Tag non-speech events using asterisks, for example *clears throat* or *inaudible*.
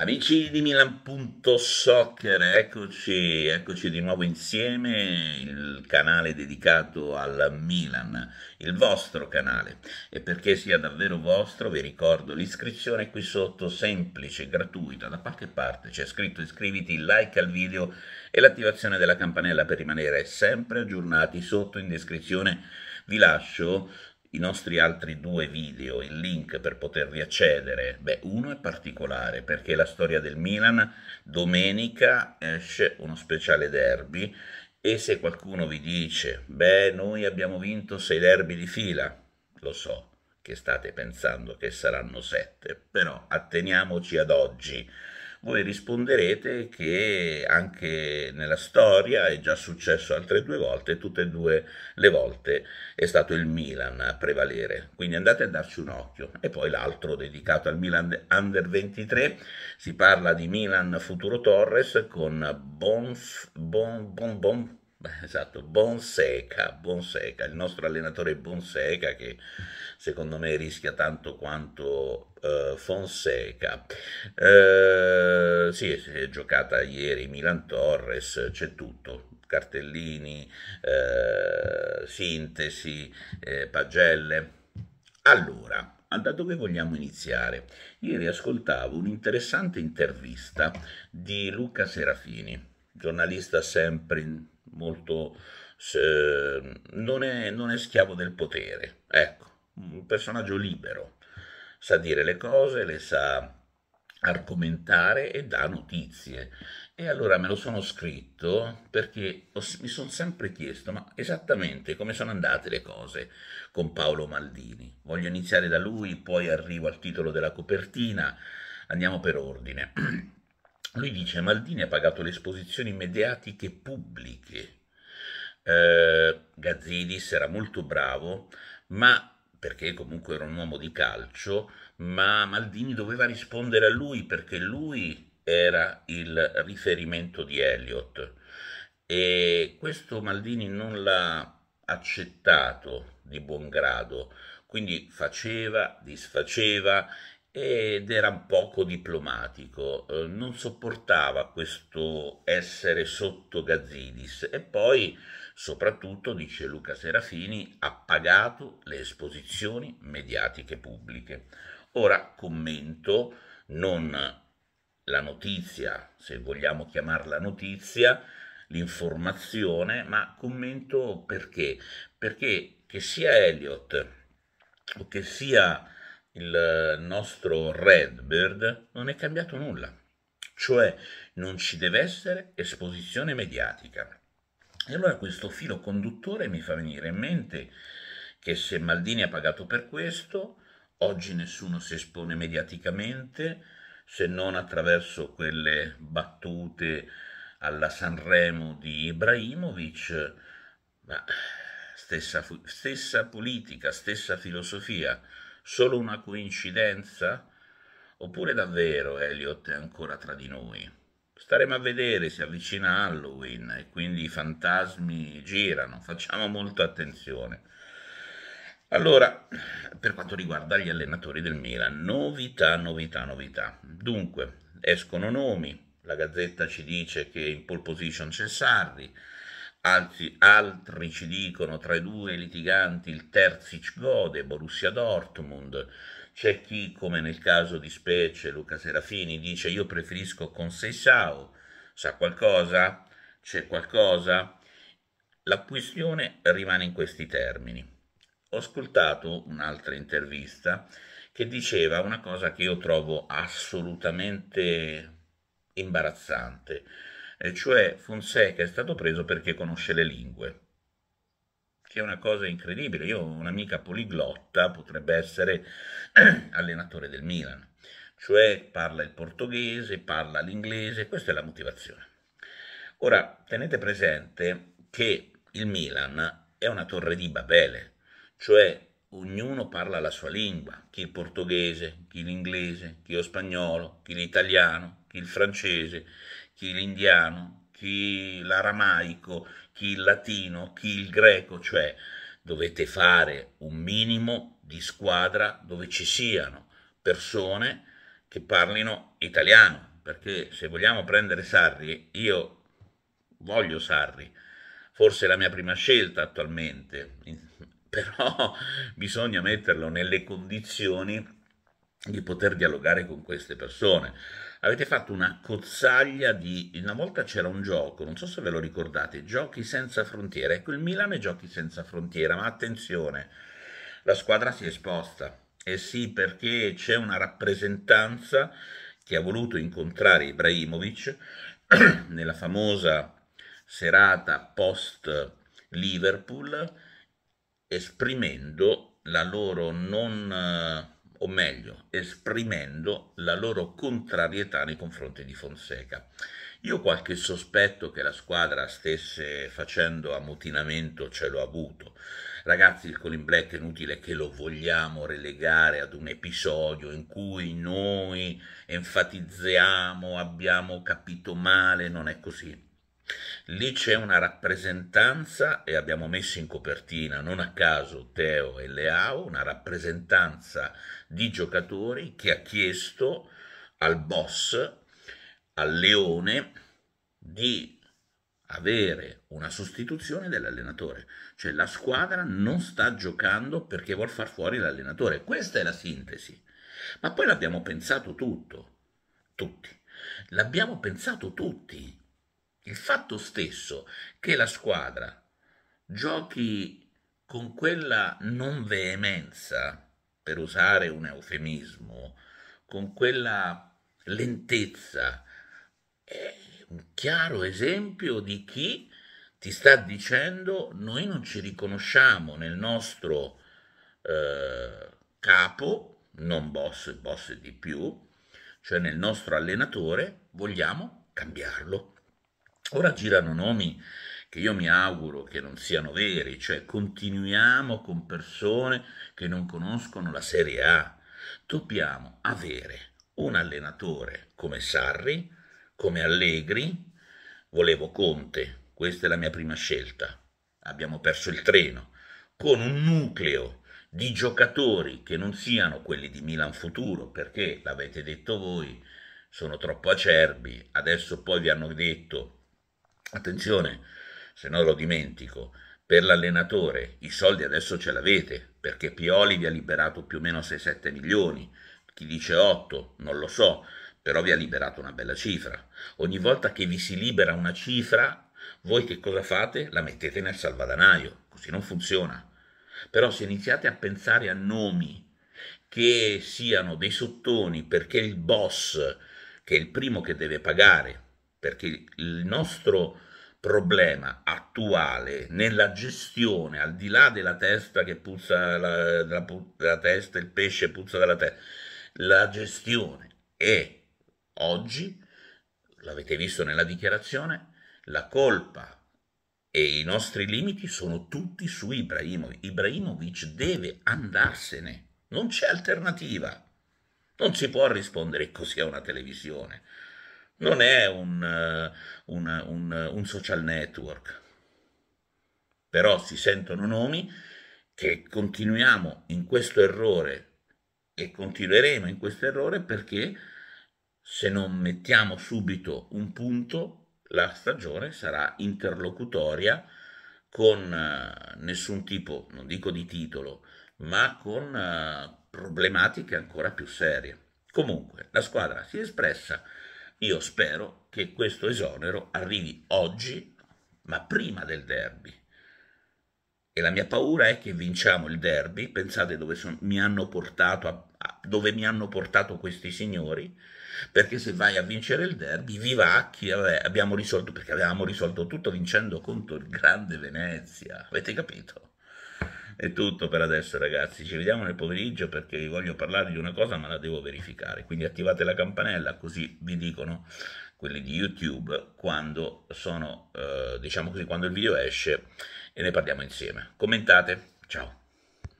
Amici di Milan.soccer, eccoci, eccoci di nuovo insieme, il canale dedicato al Milan, il vostro canale. E perché sia davvero vostro vi ricordo l'iscrizione qui sotto, semplice, gratuita, da qualche parte c'è scritto iscriviti, like al video e l'attivazione della campanella per rimanere sempre aggiornati sotto in descrizione vi lascio i nostri altri due video, il link per potervi accedere, beh uno è particolare perché è la storia del Milan, domenica esce uno speciale derby e se qualcuno vi dice beh noi abbiamo vinto sei derby di fila, lo so che state pensando che saranno sette, però atteniamoci ad oggi voi risponderete che anche nella storia è già successo altre due volte, tutte e due le volte è stato il Milan a prevalere. Quindi andate a darci un occhio. E poi l'altro dedicato al Milan Under 23, si parla di Milan Futuro Torres con Bonf, bon, bon, bon, esatto, Bonseca, Bonseca, il nostro allenatore Bonseca che secondo me rischia tanto quanto eh, Fonseca. Eh, sì, si è giocata ieri Milan Torres, c'è tutto, cartellini, eh, sintesi, eh, pagelle. Allora, da dove vogliamo iniziare? Ieri ascoltavo un'interessante intervista di Luca Serafini, giornalista sempre molto... Eh, non, è, non è schiavo del potere, ecco, un personaggio libero, sa dire le cose, le sa argomentare e dà notizie. E allora me lo sono scritto perché ho, mi sono sempre chiesto, ma esattamente come sono andate le cose con Paolo Maldini? Voglio iniziare da lui, poi arrivo al titolo della copertina, andiamo per ordine. *clears throat* Lui dice, Maldini ha pagato le esposizioni mediatiche pubbliche. Eh, Gazzidis era molto bravo, ma perché comunque era un uomo di calcio, ma Maldini doveva rispondere a lui perché lui era il riferimento di Elliot. e questo Maldini non l'ha accettato di buon grado, quindi faceva, disfaceva ed era poco diplomatico, eh, non sopportava questo essere sotto Gazzidis e poi soprattutto, dice Luca Serafini, ha pagato le esposizioni mediatiche pubbliche. Ora commento non la notizia, se vogliamo chiamarla notizia, l'informazione, ma commento perché. Perché che sia Elliot o che sia il nostro Redbird non è cambiato nulla. Cioè non ci deve essere esposizione mediatica. E allora questo filo conduttore mi fa venire in mente che se Maldini ha pagato per questo, oggi nessuno si espone mediaticamente se non attraverso quelle battute alla Sanremo di Ibrahimovic, ma stessa, stessa politica, stessa filosofia, solo una coincidenza? Oppure davvero Elliot è ancora tra di noi? staremo a vedere, si avvicina Halloween e quindi i fantasmi girano, facciamo molta attenzione. Allora, per quanto riguarda gli allenatori del Milan, novità, novità, novità. Dunque, escono nomi, la Gazzetta ci dice che in pole position c'è Sarri, Altri, altri, ci dicono tra i due litiganti il Terzic gode, Borussia Dortmund. C'è chi, come nel caso di specie Luca Serafini, dice io preferisco con Seisau, Sa qualcosa? C'è qualcosa? La questione rimane in questi termini. Ho ascoltato un'altra intervista che diceva una cosa che io trovo assolutamente imbarazzante e cioè Fonseca è stato preso perché conosce le lingue, che è una cosa incredibile. Io ho un'amica poliglotta, potrebbe essere *clears throat* allenatore del Milan, cioè parla il portoghese, parla l'inglese, questa è la motivazione. Ora, tenete presente che il Milan è una torre di Babele, cioè ognuno parla la sua lingua, chi il portoghese, chi l'inglese, chi lo spagnolo, chi l'italiano, chi il francese, chi l'indiano, chi l'aramaico, chi il latino, chi il greco, cioè dovete fare un minimo di squadra dove ci siano persone che parlino italiano, perché se vogliamo prendere Sarri, io voglio Sarri, forse è la mia prima scelta attualmente, *laughs* però bisogna metterlo nelle condizioni di poter dialogare con queste persone. Avete fatto una cozzaglia di... Una volta c'era un gioco, non so se ve lo ricordate, Giochi senza frontiere. Ecco, il Milano è Giochi senza frontiera, ma attenzione, la squadra si è esposta. Eh sì, perché c'è una rappresentanza che ha voluto incontrare Ibrahimovic *clears throat* nella famosa serata post Liverpool esprimendo la loro non o meglio, esprimendo la loro contrarietà nei confronti di Fonseca. Io qualche sospetto che la squadra stesse facendo ammutinamento ce l'ho avuto. Ragazzi, il Colin Black è inutile che lo vogliamo relegare ad un episodio in cui noi enfatizziamo, abbiamo capito male, non è così Lì c'è una rappresentanza, e abbiamo messo in copertina non a caso Teo e Leao, una rappresentanza di giocatori che ha chiesto al boss, al leone, di avere una sostituzione dell'allenatore. Cioè la squadra non sta giocando perché vuol far fuori l'allenatore. Questa è la sintesi. Ma poi l'abbiamo pensato tutto, tutti. L'abbiamo pensato tutti il fatto stesso che la squadra giochi con quella non veemenza, per usare un eufemismo, con quella lentezza, è un chiaro esempio di chi ti sta dicendo noi non ci riconosciamo nel nostro eh, capo, non boss, boss di più, cioè nel nostro allenatore, vogliamo cambiarlo. Ora girano nomi che io mi auguro che non siano veri, cioè continuiamo con persone che non conoscono la Serie A. Dobbiamo avere un allenatore come Sarri, come Allegri, volevo Conte, questa è la mia prima scelta, abbiamo perso il treno, con un nucleo di giocatori che non siano quelli di Milan Futuro, perché l'avete detto voi, sono troppo acerbi, adesso poi vi hanno detto Attenzione, se no lo dimentico, per l'allenatore i soldi adesso ce l'avete, perché Pioli vi ha liberato più o meno 6-7 milioni, chi dice 8, non lo so, però vi ha liberato una bella cifra. Ogni volta che vi si libera una cifra, voi che cosa fate? La mettete nel salvadanaio, così non funziona. Però se iniziate a pensare a nomi che siano dei sottoni perché il boss, che è il primo che deve pagare, perché il nostro problema attuale nella gestione, al di là della testa che puzza la, della, della testa, il pesce puzza dalla testa, la gestione è oggi, l'avete visto nella dichiarazione, la colpa e i nostri limiti sono tutti su Ibrahimovic. Ibrahimovic deve andarsene, non c'è alternativa, non si può rispondere così a una televisione non è un, eh, un, un, un social network, però si sentono nomi che continuiamo in questo errore e continueremo in questo errore perché se non mettiamo subito un punto la stagione sarà interlocutoria con eh, nessun tipo, non dico di titolo, ma con eh, problematiche ancora più serie. Comunque, la squadra si è espressa io spero che questo esonero arrivi oggi, ma prima del derby. E la mia paura è che vinciamo il derby, pensate dove, son, mi, hanno portato a, a, dove mi hanno portato questi signori, perché se vai a vincere il derby, viva chi abbiamo risolto, perché avevamo risolto tutto vincendo contro il grande Venezia, avete capito? È tutto per adesso ragazzi, ci vediamo nel pomeriggio perché vi voglio parlare di una cosa ma la devo verificare, quindi attivate la campanella così vi dicono quelli di YouTube quando, sono, eh, diciamo così, quando il video esce e ne parliamo insieme. Commentate, ciao!